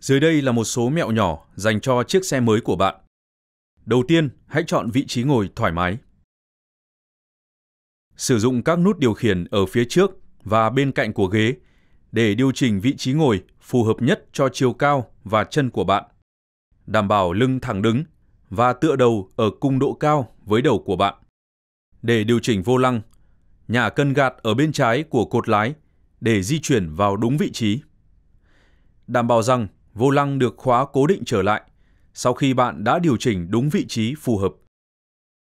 Dưới đây là một số mẹo nhỏ dành cho chiếc xe mới của bạn. Đầu tiên, hãy chọn vị trí ngồi thoải mái. Sử dụng các nút điều khiển ở phía trước và bên cạnh của ghế để điều chỉnh vị trí ngồi phù hợp nhất cho chiều cao và chân của bạn. Đảm bảo lưng thẳng đứng và tựa đầu ở cung độ cao với đầu của bạn. Để điều chỉnh vô lăng, nhả cân gạt ở bên trái của cột lái để di chuyển vào đúng vị trí. Đảm bảo rằng vô lăng được khóa cố định trở lại sau khi bạn đã điều chỉnh đúng vị trí phù hợp.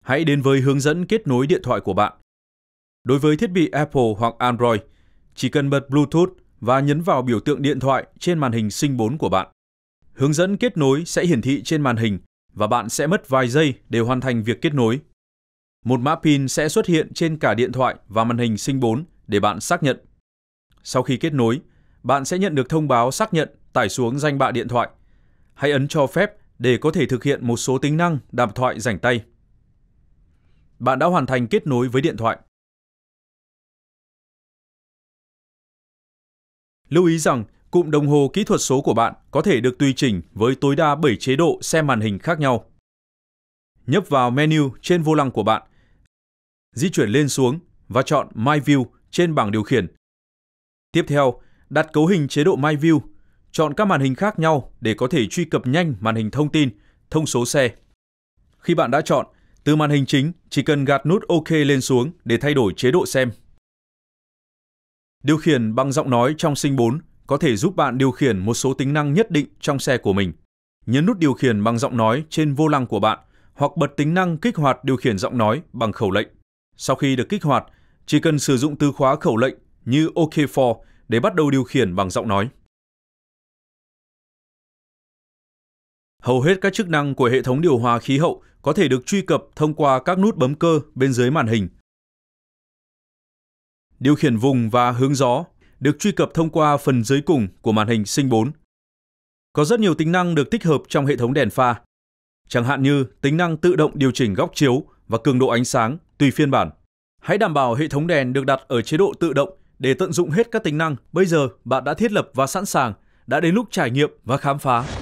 Hãy đến với hướng dẫn kết nối điện thoại của bạn. Đối với thiết bị Apple hoặc Android, chỉ cần bật Bluetooth và nhấn vào biểu tượng điện thoại trên màn hình sinh 4 của bạn. Hướng dẫn kết nối sẽ hiển thị trên màn hình và bạn sẽ mất vài giây để hoàn thành việc kết nối. Một mã pin sẽ xuất hiện trên cả điện thoại và màn hình sinh 4 để bạn xác nhận. Sau khi kết nối, bạn sẽ nhận được thông báo xác nhận tải xuống danh bạ điện thoại. Hãy ấn cho phép để có thể thực hiện một số tính năng đàm thoại rảnh tay. Bạn đã hoàn thành kết nối với điện thoại. Lưu ý rằng, cụm đồng hồ kỹ thuật số của bạn có thể được tùy chỉnh với tối đa 7 chế độ xem màn hình khác nhau. Nhấp vào menu trên vô lăng của bạn, di chuyển lên xuống và chọn My View trên bảng điều khiển. Tiếp theo, đặt cấu hình chế độ My View Chọn các màn hình khác nhau để có thể truy cập nhanh màn hình thông tin, thông số xe. Khi bạn đã chọn, từ màn hình chính chỉ cần gạt nút OK lên xuống để thay đổi chế độ xem. Điều khiển bằng giọng nói trong Sinh 4 có thể giúp bạn điều khiển một số tính năng nhất định trong xe của mình. Nhấn nút điều khiển bằng giọng nói trên vô lăng của bạn hoặc bật tính năng kích hoạt điều khiển giọng nói bằng khẩu lệnh. Sau khi được kích hoạt, chỉ cần sử dụng từ khóa khẩu lệnh như ok for để bắt đầu điều khiển bằng giọng nói. Hầu hết các chức năng của hệ thống điều hòa khí hậu có thể được truy cập thông qua các nút bấm cơ bên dưới màn hình. Điều khiển vùng và hướng gió được truy cập thông qua phần dưới cùng của màn hình sinh 4. Có rất nhiều tính năng được tích hợp trong hệ thống đèn pha, chẳng hạn như tính năng tự động điều chỉnh góc chiếu và cường độ ánh sáng tùy phiên bản. Hãy đảm bảo hệ thống đèn được đặt ở chế độ tự động để tận dụng hết các tính năng. Bây giờ bạn đã thiết lập và sẵn sàng, đã đến lúc trải nghiệm và khám phá.